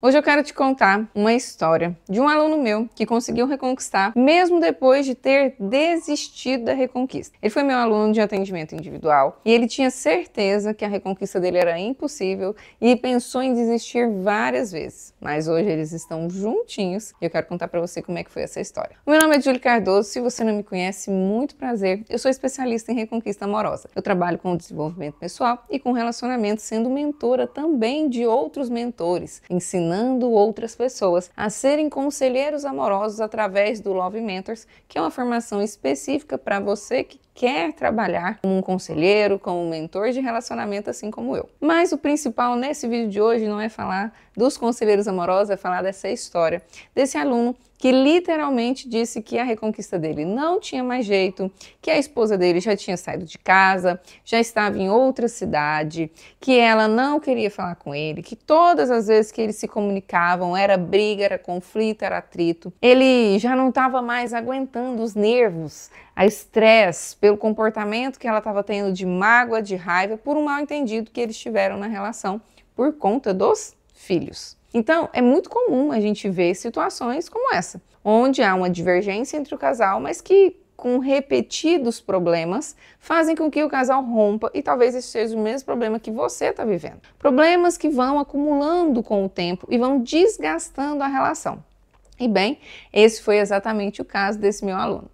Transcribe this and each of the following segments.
Hoje eu quero te contar uma história de um aluno meu que conseguiu reconquistar mesmo depois de ter desistido da reconquista. Ele foi meu aluno de atendimento individual e ele tinha certeza que a reconquista dele era impossível e pensou em desistir várias vezes. Mas hoje eles estão juntinhos e eu quero contar para você como é que foi essa história. O meu nome é Júlio Cardoso, se você não me conhece, muito prazer. Eu sou especialista em reconquista amorosa. Eu trabalho com o desenvolvimento pessoal e com relacionamento, sendo mentora também de outros mentores, ensinando ensinando outras pessoas a serem conselheiros amorosos através do Love Mentors, que é uma formação específica para você que quer trabalhar como um conselheiro, como um mentor de relacionamento, assim como eu. Mas o principal nesse vídeo de hoje não é falar dos conselheiros amorosos, é falar dessa história desse aluno que literalmente disse que a reconquista dele não tinha mais jeito, que a esposa dele já tinha saído de casa, já estava em outra cidade, que ela não queria falar com ele, que todas as vezes que eles se comunicavam era briga, era conflito, era atrito. Ele já não estava mais aguentando os nervos, a estresse, pelo comportamento que ela estava tendo de mágoa, de raiva, por um mal entendido que eles tiveram na relação por conta dos filhos. Então, é muito comum a gente ver situações como essa, onde há uma divergência entre o casal, mas que com repetidos problemas fazem com que o casal rompa e talvez esse seja o mesmo problema que você está vivendo. Problemas que vão acumulando com o tempo e vão desgastando a relação. E bem, esse foi exatamente o caso desse meu aluno.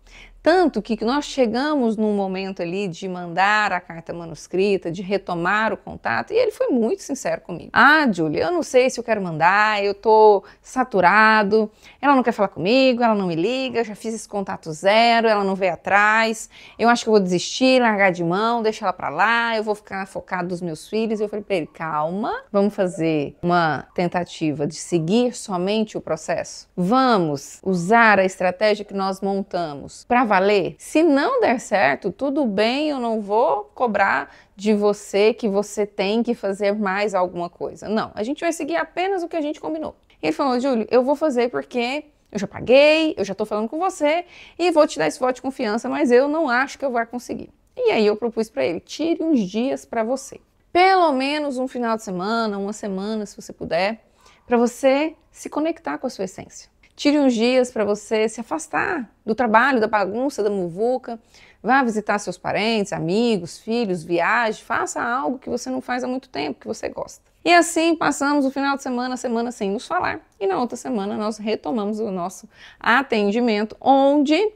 Tanto que nós chegamos num momento ali de mandar a carta manuscrita, de retomar o contato, e ele foi muito sincero comigo. Ah, Julia, eu não sei se eu quero mandar, eu tô saturado, ela não quer falar comigo, ela não me liga, já fiz esse contato zero, ela não veio atrás, eu acho que eu vou desistir, largar de mão, deixar ela pra lá, eu vou ficar focado nos meus filhos. Eu falei pra ele, calma, vamos fazer uma tentativa de seguir somente o processo? Vamos usar a estratégia que nós montamos para valer? Se não der certo, tudo bem, eu não vou cobrar de você que você tem que fazer mais alguma coisa. Não, a gente vai seguir apenas o que a gente combinou. Ele falou, Júlio, eu vou fazer porque eu já paguei, eu já estou falando com você e vou te dar esse voto de confiança, mas eu não acho que eu vou conseguir. E aí eu propus para ele, tire uns dias para você. Pelo menos um final de semana, uma semana, se você puder, para você se conectar com a sua essência. Tire uns dias para você se afastar do trabalho, da bagunça, da muvuca. Vá visitar seus parentes, amigos, filhos, viaje, faça algo que você não faz há muito tempo, que você gosta. E assim passamos o final de semana, semana sem nos falar, e na outra semana nós retomamos o nosso atendimento, onde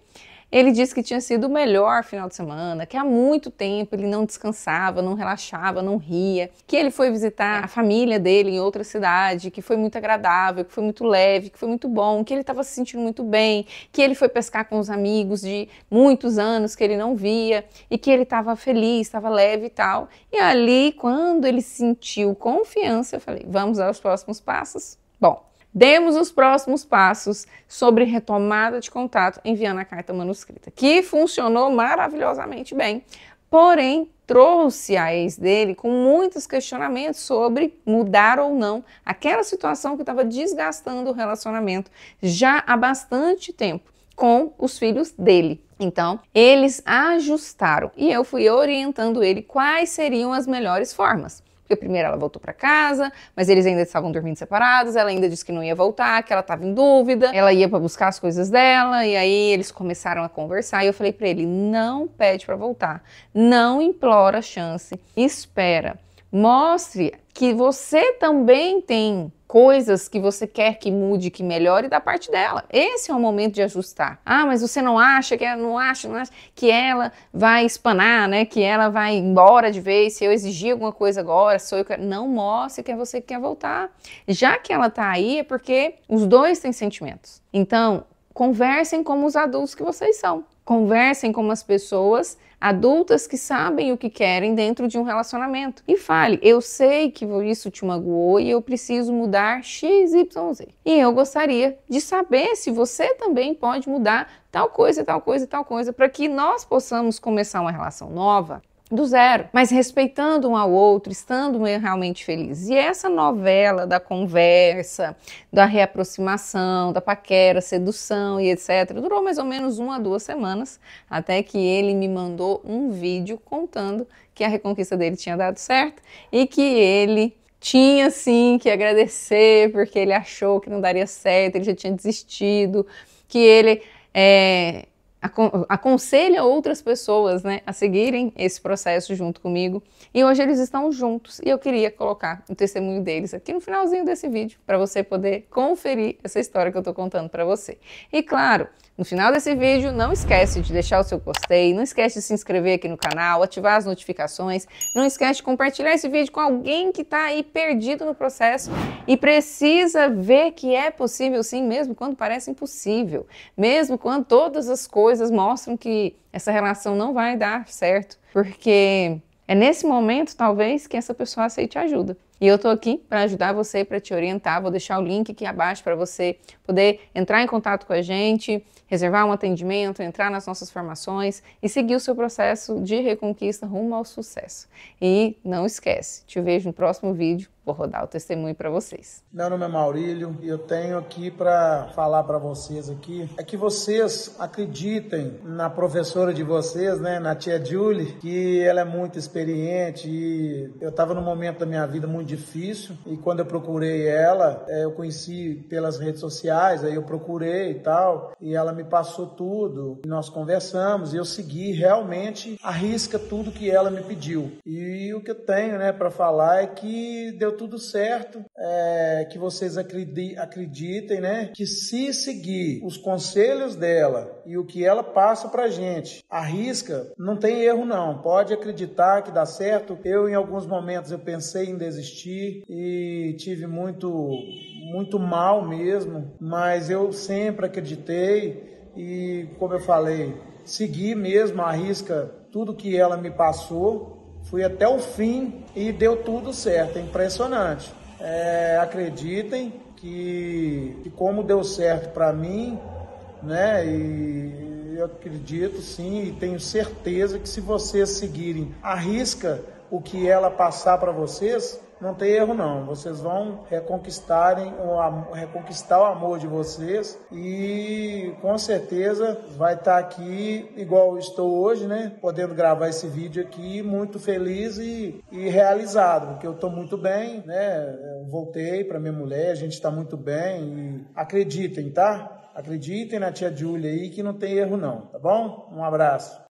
ele disse que tinha sido o melhor final de semana, que há muito tempo ele não descansava, não relaxava, não ria, que ele foi visitar a família dele em outra cidade, que foi muito agradável, que foi muito leve, que foi muito bom, que ele estava se sentindo muito bem, que ele foi pescar com os amigos de muitos anos que ele não via e que ele estava feliz, estava leve e tal. E ali, quando ele sentiu confiança, eu falei: vamos aos próximos passos? Bom, demos os próximos passos sobre retomada de contato enviando a carta manuscrita, que funcionou maravilhosamente bem, porém trouxe a ex dele com muitos questionamentos sobre mudar ou não aquela situação que estava desgastando o relacionamento já há bastante tempo com os filhos dele. Então, eles ajustaram e eu fui orientando ele quais seriam as melhores formas. Porque primeiro ela voltou para casa, mas eles ainda estavam dormindo separados, ela ainda disse que não ia voltar, que ela estava em dúvida, ela ia para buscar as coisas dela, e aí eles começaram a conversar e eu falei para ele: "Não pede para voltar, não implora a chance, espera". Mostre que você também tem coisas que você quer que mude, que melhore da parte dela. Esse é o momento de ajustar. Ah, mas você não acha que ela não acha, não acha que ela vai espanar, né? Que ela vai embora de vez. Se eu exigir alguma coisa agora, sou eu que não mostre que é você que quer voltar. Já que ela tá aí é porque os dois têm sentimentos. Então, conversem como os adultos que vocês são. Conversem com as pessoas adultas que sabem o que querem dentro de um relacionamento e fale: eu sei que isso te magoou e eu preciso mudar x, y, z. E eu gostaria de saber se você também pode mudar tal coisa, tal coisa, tal coisa, para que nós possamos começar uma relação nova do zero, mas respeitando um ao outro, estando realmente feliz. E essa novela da conversa, da reaproximação, da paquera, sedução e etc., durou mais ou menos uma a duas semanas, até que ele me mandou um vídeo contando que a reconquista dele tinha dado certo e que ele tinha sim que agradecer porque ele achou que não daria certo, ele já tinha desistido, que ele é, aconselha outras pessoas né, a seguirem esse processo junto comigo. E hoje eles estão juntos e eu queria colocar o testemunho deles aqui no finalzinho desse vídeo para você poder conferir essa história que eu estou contando para você. E claro, no final desse vídeo, não esquece de deixar o seu gostei, não esquece de se inscrever aqui no canal, ativar as notificações, não esquece de compartilhar esse vídeo com alguém que está aí perdido no processo e precisa ver que é possível sim, mesmo quando parece impossível, mesmo quando todas as coisas coisas mostram que essa relação não vai dar certo, porque é nesse momento, talvez, que essa pessoa aceite ajuda. E eu estou aqui para ajudar você, para te orientar. Vou deixar o link aqui abaixo para você poder entrar em contato com a gente, reservar um atendimento, entrar nas nossas formações e seguir o seu processo de reconquista rumo ao sucesso. E não esquece, te vejo no próximo vídeo. Vou rodar o testemunho para vocês. Meu nome é Maurílio e eu tenho aqui para falar para vocês aqui é que vocês acreditem na professora de vocês, né, na tia Julie, que ela é muito experiente e eu estava num momento da minha vida muito difícil e quando eu procurei ela, é, eu conheci pelas redes sociais, aí eu procurei e tal e ela me passou tudo, nós conversamos e eu segui realmente arrisca tudo que ela me pediu. E o que eu tenho, né, para falar é que deu tudo certo, é, que vocês acreditem, né? Que se seguir os conselhos dela e o que ela passa pra gente, arrisca, não tem erro não. Pode acreditar que dá certo. Eu, em alguns momentos, eu pensei em desistir e tive muito, muito mal mesmo, mas eu sempre acreditei e, como eu falei, segui mesmo a risca tudo que ela me passou fui até o fim e deu tudo certo, é impressionante. É, acreditem que, que como deu certo para mim, né? E eu acredito sim e tenho certeza que se vocês seguirem a risca o que ela passar para vocês, não tem erro não. Vocês vão reconquistarem o reconquistar o amor de vocês e com certeza vai estar tá aqui igual estou hoje, né? Podendo gravar esse vídeo aqui muito feliz e, e realizado, porque eu estou muito bem, né? Eu voltei para minha mulher, a gente está muito bem e acreditem, tá? Acreditem na tia Júlia aí que não tem erro não, tá bom? Um abraço.